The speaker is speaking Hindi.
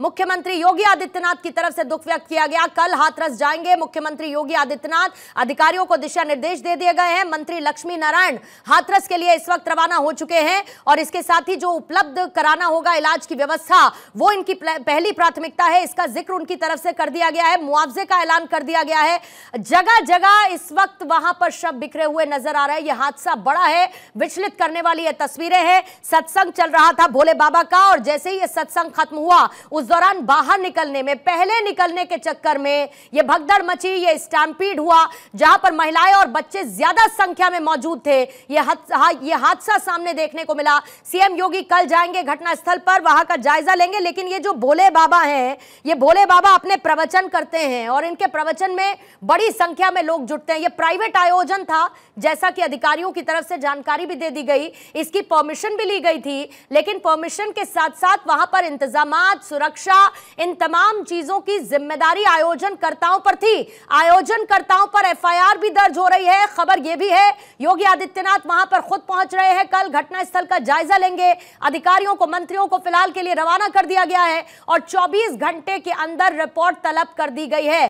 मुख्यमंत्री योगी आदित्यनाथ की तरफ से दुख व्यक्त किया गया कल हाथरस जाएंगे मुख्यमंत्री योगी आदित्यनाथ अधिकारियों को दिशा निर्देश दे दिए गए हैं मंत्री लक्ष्मी नारायण हाथरस के लिए इस वक्त रवाना हो चुके हैं और इसके साथ ही जो उपलब्ध कराना होगा इलाज की व्यवस्था वो इनकी पहली प्राथमिकता है इसका जिक्र उनकी तरफ से कर दिया गया है मुआवजे का ऐलान कर दिया गया है जगह जगह इस वक्त वहां पर शव बिखरे हुए नजर आ रहे हैं यह हादसा बड़ा है विचलित करने वाली यह तस्वीरें हैं सत्संग चल रहा था भोले बाबा का और जैसे ही यह सत्संग खत्म हुआ उस दौरान बाहर निकलने में पहले निकलने के चक्कर में यह भगदड़ मची ये स्टैम्पीड हुआ जहां पर महिलाएं और बच्चे ज्यादा संख्या में मौजूद थे ये हाँ, ये हादसा सामने देखने को मिला सीएम योगी कल जाएंगे घटनास्थल पर वहां का जायजा लेंगे लेकिन ये जो भोले बाबा हैं ये भोले बाबा अपने प्रवचन करते हैं और इनके प्रवचन में बड़ी संख्या में लोग जुटते हैं ये प्राइवेट आयोजन था जैसा कि अधिकारियों की तरफ से जानकारी भी दे दी गई इसकी परमिशन भी ली गई थी लेकिन परमिशन के साथ साथ वहां पर इंतजाम सुरक्षा सुरक्षा इन तमाम चीजों की जिम्मेदारी आयोजनकर्ताओं पर थी आयोजनकर्ताओं पर एफआईआर भी दर्ज हो रही है खबर यह भी है योगी आदित्यनाथ वहां पर खुद पहुंच रहे हैं कल घटनास्थल का जायजा लेंगे अधिकारियों को मंत्रियों को फिलहाल के लिए रवाना कर दिया गया है और चौबीस घंटे के अंदर रिपोर्ट तलब कर दी गई है